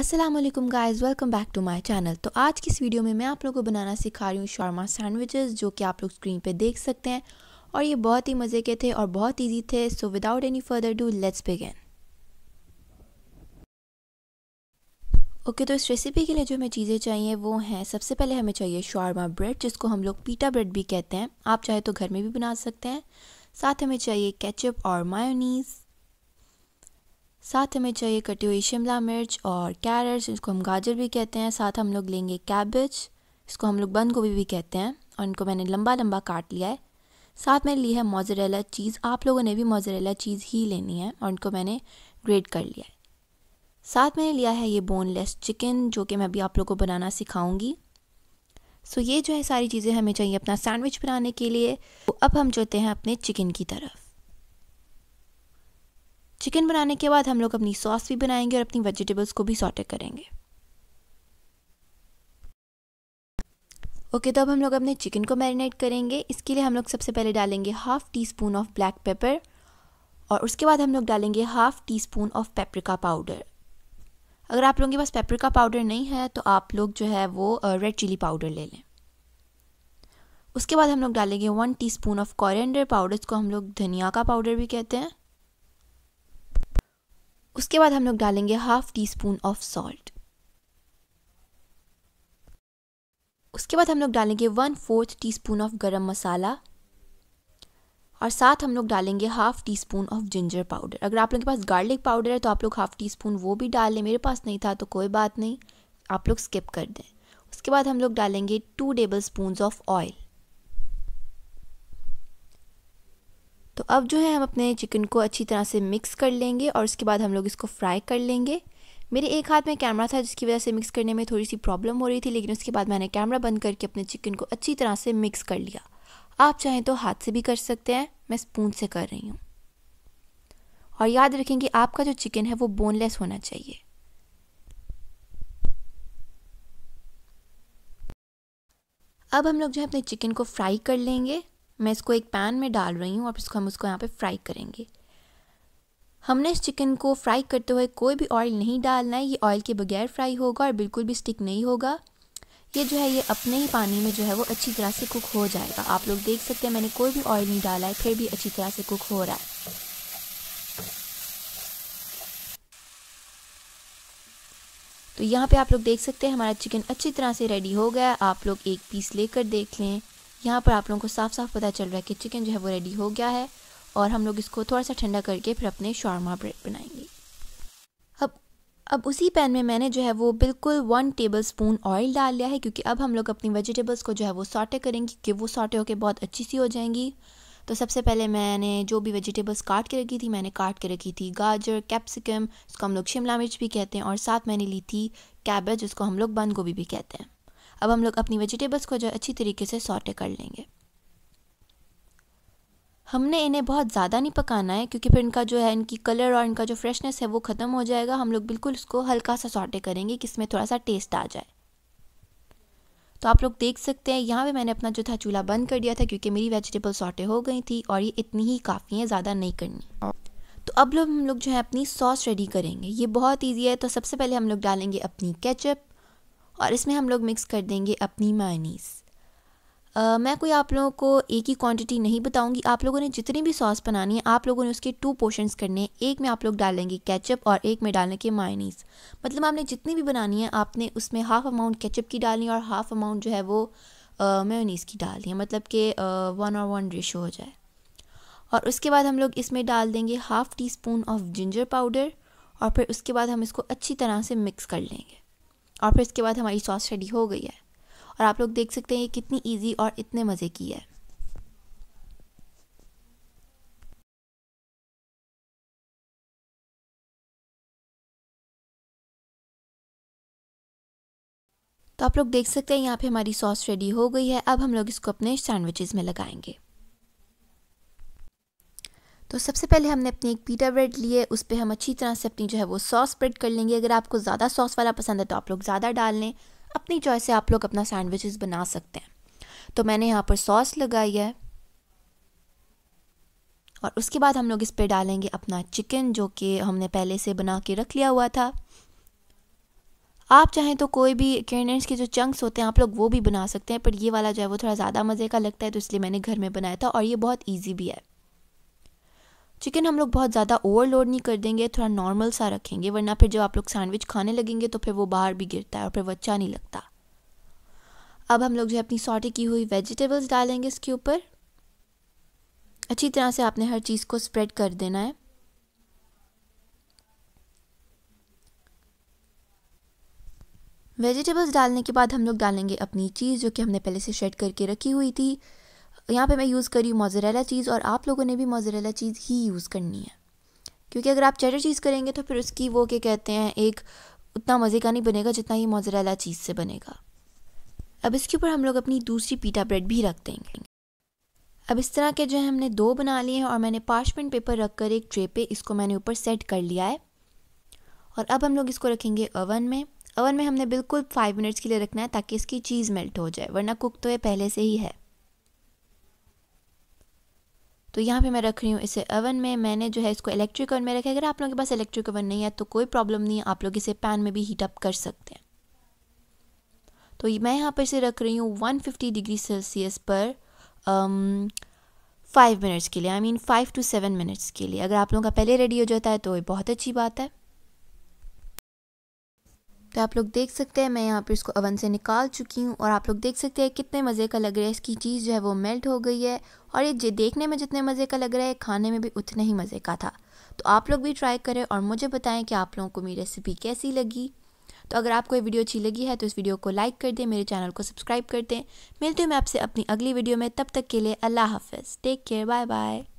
Aslam guys welcome back to my channel तो आज की इस वीडियो में मैं आप लोगों को बनाना सिखा रही हूँ शर्मा सैंडविचेस जो कि आप लोग स्क्रीन पे देख सकते हैं और ये बहुत ही मज़े के थे और बहुत इजी थे so without any further do let's begin okay तो इस रेसिपी के लिए जो हमें चीज़ें चाहिए वो हैं सबसे पहले हमें चाहिए शर्मा ब्रेड जिसको हम लोग पीटा ब्रेड भी कहते हैं आप चाहे तो घर में भी बना सकते हैं साथ हमें चाहिए कैचअप और मायोनीज़ साथ हमें चाहिए कटी हुई शिमला मिर्च और कैरेट्स इसको हम गाजर भी कहते हैं साथ हम लोग लेंगे कैबेज इसको हम लोग बंद गोभी भी कहते हैं और इनको मैंने लंबा लंबा काट लिया है साथ मैंने ली है मोजरेला चीज़ आप लोगों ने भी मोजरेला चीज़ ही लेनी है और इनको मैंने ग्रेट कर लिया है साथ मैंने लिया है ये बोनलेस चिकन जो कि मैं अभी आप लोगों को बनाना सिखाऊंगी सो ये जो है सारी चीज़ें हमें चाहिए अपना सैंडविच बनाने के लिए तो अब हम चलते हैं अपने चिकन की तरफ चिकन बनाने के बाद हम लोग अपनी सॉस भी बनाएंगे और अपनी वेजिटेबल्स को भी सॉटे करेंगे ओके okay, तो अब हम लोग अपने चिकन को मैरिनेट करेंगे इसके लिए हम लोग सबसे पहले डालेंगे half teaspoon of black pepper और उसके बाद हम लोग डालेंगे half teaspoon of paprika powder अगर आप लोगों के पास पेपरिका पाउडर नहीं है तो आप लोग जो है वो रेड चिली पाउडर ले लें उसके बाद हम लोग डालेंगे one tea of coriander powder इसको हम लोग धनिया का पाउडर भी कहते हैं उसके बाद हम लोग डालेंगे half teaspoon of salt उसके बाद हम लोग डालेंगे one fourth teaspoon of garam masala और साथ हम लोग डालेंगे half teaspoon of ginger powder अगर आप लोगों के पास गार्लिक पाउडर है तो आप लोग हाफ़ टी स्पून वो भी डाल लें मेरे पास नहीं था तो कोई बात नहीं आप लोग स्किप कर दें उसके बाद हम लोग डालेंगे two tablespoon of oil तो अब जो है हम अपने चिकन को अच्छी तरह से मिक्स कर लेंगे और उसके बाद हम लोग इसको फ्राई कर लेंगे मेरे एक हाथ में कैमरा था जिसकी वजह से मिक्स करने में थोड़ी सी प्रॉब्लम हो रही थी लेकिन उसके बाद मैंने कैमरा बंद करके अपने चिकन को अच्छी तरह से मिक्स कर लिया आप चाहें तो हाथ से भी कर सकते हैं मैं स्पून से कर रही हूँ और याद रखें कि आपका जो चिकन है वो बोनलेस होना चाहिए अब हम लोग जो है अपने चिकन को फ्राई कर लेंगे मैं इसको एक पैन में डाल रही हूँ और इसको हम उसको यहाँ पे फ्राई करेंगे हमने इस चिकन को फ्राई करते हुए कोई भी ऑयल नहीं डालना है ये ऑयल के बगैर फ्राई होगा और बिल्कुल भी स्टिक नहीं होगा ये जो है ये अपने ही पानी में जो है वो अच्छी तरह से कुक हो जाएगा आप लोग देख सकते हैं मैंने कोई भी ऑयल नहीं डाला है फिर भी अच्छी तरह से कुक हो रहा है तो यहाँ पे आप लोग देख सकते हैं हमारा चिकन अच्छी तरह से रेडी हो गया आप लोग एक पीस लेकर देख लें यहाँ पर आप लोगों को साफ साफ पता चल रहा है कि चिकन जो है वो रेडी हो गया है और हम लोग इसको थोड़ा सा ठंडा करके फिर अपने शॉर्मा ब्रेड बनाएंगे अब अब उसी पैन में मैंने जो है वो बिल्कुल वन टेबल स्पून ऑयल डाल लिया है क्योंकि अब हम लोग अपनी वेजिटेबल्स को जो है वो सॉटे करेंगे क्योंकि वो सॉटे होकर बहुत अच्छी सी हो जाएंगी तो सबसे पहले मैंने जो भी वेजिटेबल्स काट के रखी थी मैंने काट के रखी थी गाजर कैप्सिकम इसको हम लोग शिमला मिर्च भी कहते हैं और साथ मैंने ली थी कैबेज जिसको हम लोग बंद गोभी भी कहते हैं अब हम लोग अपनी वेजिटेबल्स को जो अच्छी तरीके से सॉटे कर लेंगे हमने इन्हें बहुत ज़्यादा नहीं पकाना है क्योंकि फिर इनका जो है इनकी कलर और इनका जो फ्रेशनेस है वो ख़त्म हो जाएगा हम लोग बिल्कुल इसको हल्का सा सॉटे करेंगे कि इसमें थोड़ा सा टेस्ट आ जाए तो आप लोग देख सकते हैं यहाँ पे मैंने अपना जो था चूल्हा बंद कर दिया था क्योंकि मेरी वेजिटेबल सॉटे हो गई थी और ये इतनी ही काफ़ी है ज़्यादा नहीं करनी तो अब लोग हम लोग जो है अपनी सॉस रेडी करेंगे ये बहुत ईजी है तो सबसे पहले हम लोग डालेंगे अपनी कैचअप और इसमें हम लोग मिक्स कर देंगे अपनी मायनीस Uh, मैं कोई आप लोगों को एक ही क्वांटिटी नहीं बताऊंगी आप लोगों ने जितनी भी सॉस बनानी है आप लोगों ने उसके टू पोर्शंस करने हैं एक में आप लोग डालेंगे केचप और एक में के मायनीस मतलब आपने जितनी भी बनानी है आपने उसमें हाफ अमाउंट केचप की डालनी है और हाफ अमाउंट जो है वो uh, मेयोनीस की डालनी है मतलब कि वन और वन रेशो हो जाए और उसके बाद हम लोग इसमें डाल देंगे half teaspoon of ginger powder और फिर उसके बाद हम इसको अच्छी तरह से मिक्स कर लेंगे और फिर इसके बाद हमारी सॉस रेडी हो गई है और आप लोग देख सकते हैं ये कितनी इजी और इतने मज़े की है तो आप लोग देख सकते हैं यहाँ पे हमारी सॉस रेडी हो गई है अब हम लोग इसको अपने सैंडविचेस में लगाएंगे तो सबसे पहले हमने अपनी एक पीटा ब्रेड ली है उस पर हम अच्छी तरह से अपनी जो है वो सॉस स्प्रेड कर लेंगे अगर आपको ज़्यादा सॉस वाला पसंद है तो आप लोग ज़्यादा डाल लें अपनी चॉइस से आप लोग अपना सैंडविचेस बना सकते हैं तो मैंने यहाँ पर सॉस लगाई है और उसके बाद हम लोग इस पर डालेंगे अपना चिकन जो कि हमने पहले से बना के रख लिया हुआ था आप चाहें तो कोई भी कैंडेंट्स के जो चंक्स होते हैं आप लोग वो भी बना सकते हैं पर ये वाला जो है वो थोड़ा ज़्यादा मज़े का लगता है तो इसलिए मैंने घर में बनाया था और ये बहुत ईजी भी है चिकन हम लोग बहुत ज़्यादा ओवरलोड नहीं कर देंगे थोड़ा नॉर्मल सा रखेंगे वरना फिर जब आप लोग सैंडविच खाने लगेंगे तो फिर वो बाहर भी गिरता है और फिर वो अच्छा नहीं लगता अब हम लोग जो है अपनी सॉटे की हुई वेजिटेबल्स डालेंगे इसके ऊपर अच्छी तरह से आपने हर चीज़ को स्प्रेड कर देना है वेजिटेबल्स डालने के बाद हम लोग डालेंगे अपनी चीज़ जो कि हमने पहले से शेड करके रखी हुई थी यहाँ पे मैं यूज़ करी हूँ मोजरेला चीज़ और आप लोगों ने भी मोजरेला चीज़ ही यूज़ करनी है क्योंकि अगर आप चेडर चीज़ करेंगे तो फिर उसकी वो क्या कहते हैं एक उतना मज़े का नहीं बनेगा जितना ये मोजरेला चीज़ से बनेगा अब इसके ऊपर हम लोग अपनी दूसरी पीटा ब्रेड भी रख देंगे अब इस तरह के जो है हमने दो बना लिए हैं और मैंने पार्चमेंट पेपर रख कर एक ट्रे पे इसको मैंने ऊपर सेट कर लिया है और अब हम लोग इसको रखेंगे ओवन में ओवन में हमने बिल्कुल फाइव मिनट्स के लिए रखना है ताकि इसकी चीज़ मेल्ट हो जाए वरना कुक तो ये पहले से ही है तो यहाँ पे मैं रख रही हूँ इसे ओवन में मैंने जो है इसको इलेक्ट्रिक ओवन में रखा है अगर आप लोगों के पास इलेक्ट्रिक ओवन नहीं है तो कोई प्रॉब्लम नहीं है आप लोग इसे पैन में भी हीट अप कर सकते हैं तो मैं यहाँ पर इसे रख रही हूँ 150 डिग्री सेल्सियस पर फाइव um, मिनट्स के लिए I mean five to seven minutes के लिए अगर आप लोगों का पहले रेडी हो जाता है तो ये बहुत अच्छी बात है तो आप लोग देख सकते हैं मैं यहाँ पर इसको अवन से निकाल चुकी हूँ और आप लोग देख सकते हैं कितने मज़े का लग रहा है इसकी चीज़ जो है वो मेल्ट हो गई है और ये देखने में जितने मज़े का लग रहा है खाने में भी उतना ही मज़े का था तो आप लोग भी ट्राई करें और मुझे बताएं कि आप लोगों को मेरी रेसिपी कैसी लगी तो अगर आपको ये वीडियो अच्छी लगी है तो इस वीडियो को लाइक कर दें मेरे चैनल को सब्सक्राइब कर दें मिलती हूँ मैं आपसे अपनी अगली वीडियो में तब तक के लिए अल्लाह हाफिज़ टेक केयर बाय बाय